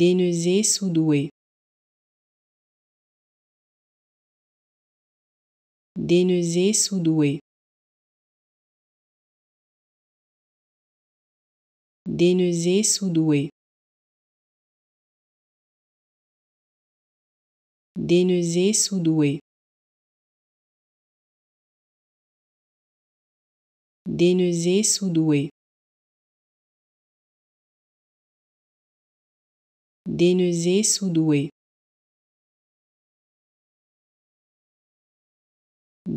doué. Soudoué. sous Soudoué. Deneuze sous doué. Soudoué. sous Soudoué. sous doué,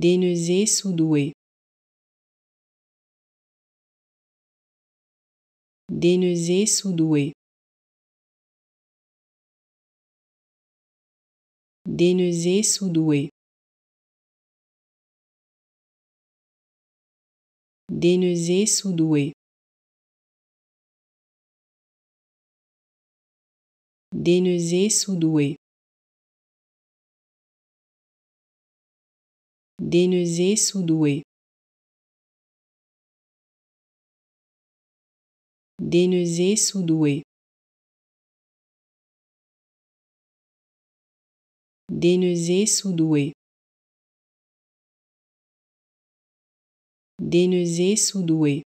Soudoué. sous doué, Deneze sous doué, Soudoué. sous Soudoué. doué soudoué. sous doué Dénusé sous doué soudoué. sous doué